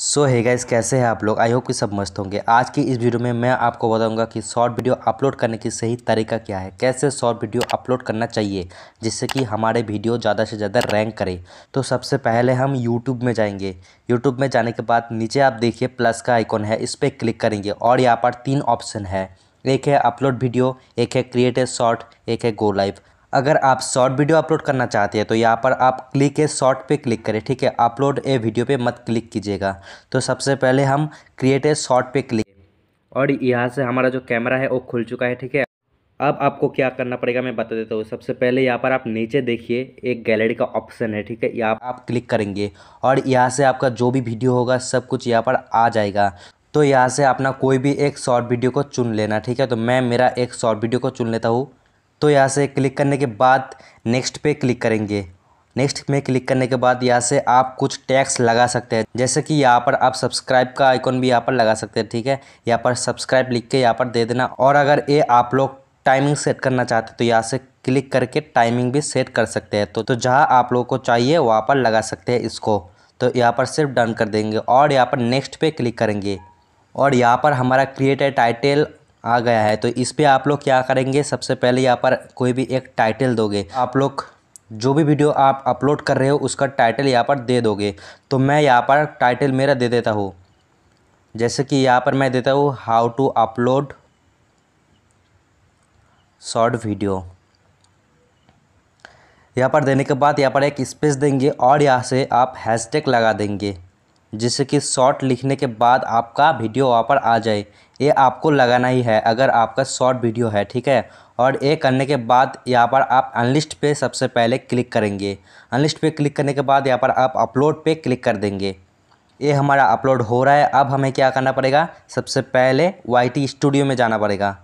सो है गाइस कैसे हैं आप लोग आई होप कि सब मस्त होंगे आज की इस वीडियो में मैं आपको बताऊंगा कि शॉर्ट वीडियो अपलोड करने की सही तरीका क्या है कैसे शॉर्ट वीडियो अपलोड करना चाहिए जिससे कि हमारे वीडियो ज़्यादा से ज़्यादा रैंक करे तो सबसे पहले हम यूट्यूब में जाएंगे यूट्यूब में जाने के बाद नीचे आप देखिए प्लस का आइकॉन है इस पर क्लिक करेंगे और यहाँ पर तीन ऑप्शन है एक है अपलोड वीडियो एक है क्रिएट ए शॉर्ट एक है गो लाइव अगर आप शॉर्ट वीडियो अपलोड करना चाहते हैं तो यहाँ पर आप क्लिक है शॉर्ट पे क्लिक करें ठीक है अपलोड ए वीडियो पे मत क्लिक कीजिएगा तो सबसे पहले हम क्रिएट ए शॉर्ट पे क्लिक और यहाँ से हमारा जो कैमरा है वो खुल चुका है ठीक है अब आपको क्या करना पड़ेगा मैं बता देता हूँ सबसे पहले यहाँ पर आप नीचे देखिए एक गैलरी का ऑप्शन है ठीक है यहाँ आप क्लिक करेंगे और यहाँ से आपका जो भी वीडियो होगा सब कुछ यहाँ पर आ जाएगा तो यहाँ से अपना कोई भी एक शॉर्ट वीडियो को चुन लेना ठीक है तो मैं मेरा एक शॉर्ट वीडियो को चुन लेता हूँ तो यहाँ से क्लिक करने के बाद नेक्स्ट पे क्लिक करेंगे नेक्स्ट में क्लिक करने के बाद यहाँ से आप कुछ टैक्स लगा सकते हैं जैसे कि यहाँ पर आप सब्सक्राइब का आइकॉन भी यहाँ पर लगा सकते हैं ठीक है यहाँ पर सब्सक्राइब लिख के यहाँ पर दे देना और अगर ये आप लोग टाइमिंग सेट करना चाहते तो यहाँ से क्लिक करके टाइमिंग भी सेट कर सकते हैं तो तो जहाँ आप लोगों को चाहिए वहाँ पर लगा सकते हैं इसको तो यहाँ पर सिर्फ डन कर देंगे और यहाँ पर नेक्स्ट पे क्लिक करेंगे और यहाँ पर हमारा क्रिएटेड टाइटल आ गया है तो इस पर आप लोग क्या करेंगे सबसे पहले यहाँ पर कोई भी एक टाइटल दोगे आप लोग जो भी वीडियो आप अपलोड कर रहे हो उसका टाइटल यहाँ पर दे दोगे तो मैं यहाँ पर टाइटल मेरा दे देता हूँ जैसे कि यहाँ पर मैं देता हूँ how to upload short video यहाँ पर देने के बाद यहाँ पर एक स्पेस देंगे और यहाँ से आप हैशटैग लगा देंगे जिससे कि शॉर्ट लिखने के बाद आपका वीडियो वहाँ पर आ जाए ये आपको लगाना ही है अगर आपका शॉर्ट वीडियो है ठीक है और ये करने के बाद यहाँ पर आप अनलिस्ट पे सबसे पहले क्लिक करेंगे अनलिस्ट पे क्लिक करने के बाद यहाँ पर आप अपलोड पे क्लिक कर देंगे ये हमारा अपलोड हो रहा है अब हमें क्या करना पड़ेगा सबसे पहले वाई स्टूडियो में जाना पड़ेगा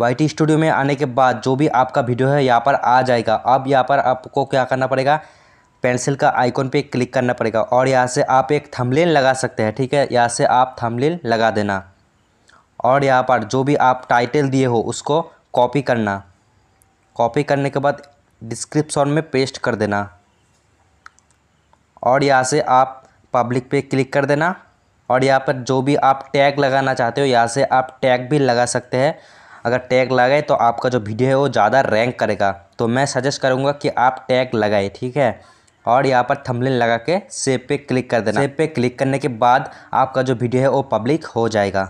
वाई स्टूडियो में आने के बाद जो भी आपका वीडियो है यहाँ पर आ जाएगा अब यहाँ पर आपको क्या करना पड़ेगा पेंसिल का आइकॉन पे क्लिक करना पड़ेगा और यहाँ से आप एक थंबनेल लगा सकते हैं ठीक है यहाँ से आप थंबनेल लगा देना और यहाँ पर जो भी आप टाइटल दिए हो उसको कॉपी करना कॉपी करने के बाद डिस्क्रिप्शन में पेस्ट कर देना और यहाँ से आप पब्लिक पे क्लिक कर देना और यहाँ पर जो भी आप टैग लगाना चाहते हो यहाँ से आप टैग भी लगा सकते हैं अगर टैग लगाए तो आपका जो वीडियो है वो ज़्यादा रैंक करेगा तो मैं सजेस्ट करूँगा कि आप टैग लगाए ठीक है और यहाँ पर थंबनेल लगा के सेब पे क्लिक कर देना सेब पे क्लिक करने के बाद आपका जो वीडियो है वो पब्लिक हो जाएगा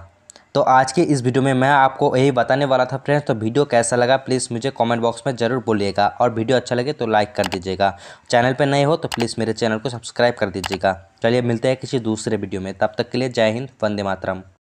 तो आज की इस वीडियो में मैं आपको यही बताने वाला था फ्रेंड्स तो वीडियो कैसा लगा प्लीज़ मुझे कमेंट बॉक्स में ज़रूर बोलिएगा और वीडियो अच्छा लगे तो लाइक कर दीजिएगा चैनल पर नए हो तो प्लीज़ मेरे चैनल को सब्सक्राइब कर दीजिएगा चलिए मिलते हैं किसी दूसरे वीडियो में तब तक के लिए जय हिंद वंदे मातरम